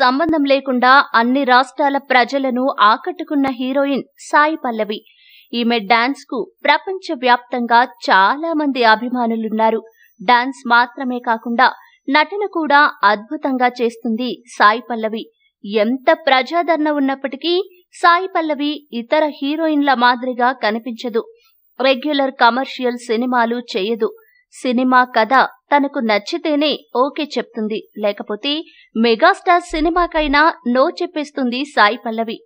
సంబంధం లేకుండా అన్ని రాష్ట్రాల ప్రజలను ఆకట్టుకున్న హీరోయిన్ సాయి పల్లవి ఈమె డాన్స్ కు ప్రపంచ వ్యాప్తంగా చాలా మంది అభిమానులున్నారు డాన్స్ మాత్రమే కాకుండా నటన కూడా అద్భుతంగా చేస్తుంది సాయి పల్లవి ఎంత ప్రజాదరణ ఉన్నప్పటికీ సాయి పల్లవి ఇతర హీరోయిన్ల మాదిరిగా కనిపించదు రెగ్యులర్ కమర్షియల్ సినిమాలు చేయదు సినిమా కథ తనకు నచ్చితేనే ఓకే చెప్తుంది లేకపోతే మెగాస్టార్ సినిమాకైనా నో చెప్పేస్తుంది సాయి పల్లవి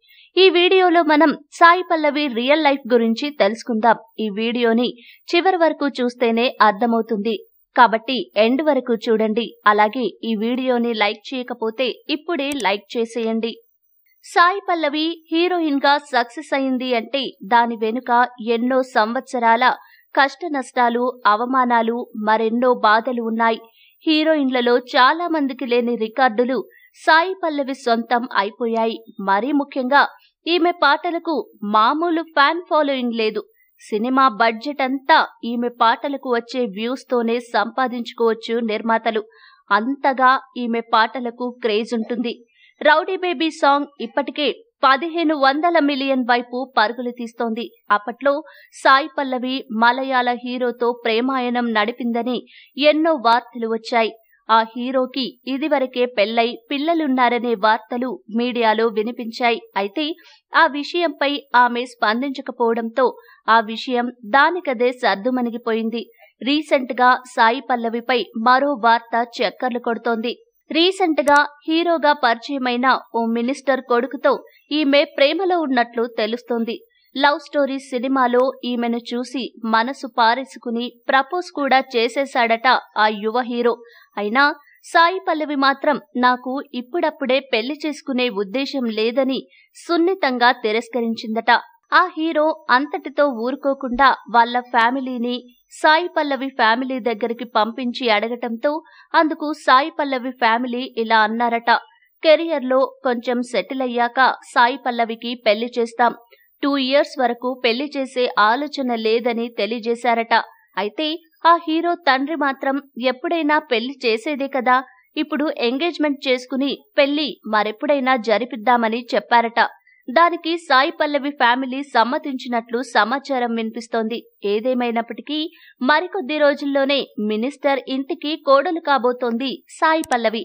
ఈ వీడియోలో మనం సాయి పల్లవి రియల్ లైఫ్ గురించి తెలుసుకుందాం ఈ వీడియోని చివరి వరకు చూస్తేనే అర్థమవుతుంది కాబట్టి ఎండ్ వరకు చూడండి అలాగే ఈ వీడియోని లైక్ చేయకపోతే ఇప్పుడే లైక్ చేసేయండి సాయి పల్లవి హీరోయిన్ గా సక్సెస్ అయింది అంటే దాని వెనుక ఎన్నో సంవత్సరాల కష్ట నష్టాలు అవమానాలు మరెన్నో బాధలు ఉన్నాయి హీరోయిన్లలో చాలా మందికి లేని రికార్డులు సాయి పల్లవి సొంతం అయిపోయాయి మరీ ముఖ్యంగా ఈమె పాటలకు మామూలు ఫ్యాన్ ఫాలోయింగ్ లేదు సినిమా బడ్జెట్ అంతా ఈమె పాటలకు వచ్చే వ్యూస్ తోనే సంపాదించుకోవచ్చు నిర్మాతలు అంతగా ఈమె పాటలకు క్రేజ్ ఉంటుంది రౌడీ బేబీ సాంగ్ ఇప్పటికే పదిహేను వందల మిలియన్ వైపు పరుగులు తీస్తోంది అప్పట్లో సాయి పల్లవి మలయాళ హీరోతో ప్రేమాయణం నడిపిందని ఎన్నో వార్తలు వచ్చాయి ఆ హీరోకి ఇదివరకే పెళ్లై పిల్లలున్నారనే వార్తలు మీడియాలో వినిపించాయి అయితే ఆ విషయంపై ఆమె స్పందించకపోవడంతో ఆ విషయం దానికదే సర్దుమణిగిపోయింది రీసెంట్ గా సాయి పల్లవిపై మరో వార్త చక్కర్లు కొడుతోంది రీసెంట్ గా హీరోగా పరిచయమైన ఓ మినిస్టర్ కొడుకుతో ఈమె ప్రేమలో ఉన్నట్లు తెలుస్తోంది లవ్ స్టోరీ సినిమాలో ఈమెను చూసి మనసు పారేసుకుని ప్రపోజ్ కూడా చేసేశాడట ఆ యువ హీరో అయినా సాయి పల్లవి మాత్రం నాకు ఇప్పుడప్పుడే పెళ్లి చేసుకునే ఉద్దేశం లేదని సున్నితంగా తిరస్కరించిందట ఆ హీరో అంతటితో ఊరుకోకుండా వాళ్ల ఫ్యామిలీని సాయి పల్లవి ఫ్యామిలీ దగ్గరికి పంపించి అడగటంతో అందుకు సాయి పల్లవి ఫ్యామిలీ ఇలా అన్నారట కెరియర్లో కొంచెం సెటిల్ అయ్యాక సాయి పల్లవికి పెళ్లి చేస్తాం టూ ఇయర్స్ వరకు పెళ్లి చేసే ఆలోచన లేదని తెలియజేశారట అయితే ఆ హీరో తండ్రి మాత్రం ఎప్పుడైనా పెళ్లి చేసేదే కదా ఇప్పుడు ఎంగేజ్మెంట్ చేసుకుని పెళ్లి మరెప్పుడైనా జరిపిద్దామని చెప్పారట దానికి సాయి పల్లవి ఫ్యామిలీ సమ్మతించినట్లు సమాచారం వినిపిస్తోంది ఏదేమైనప్పటికీ మరికొద్ది రోజుల్లోనే మినిస్టర్ ఇంటికి కోడలు కాబోతోంది సాయి పల్లవి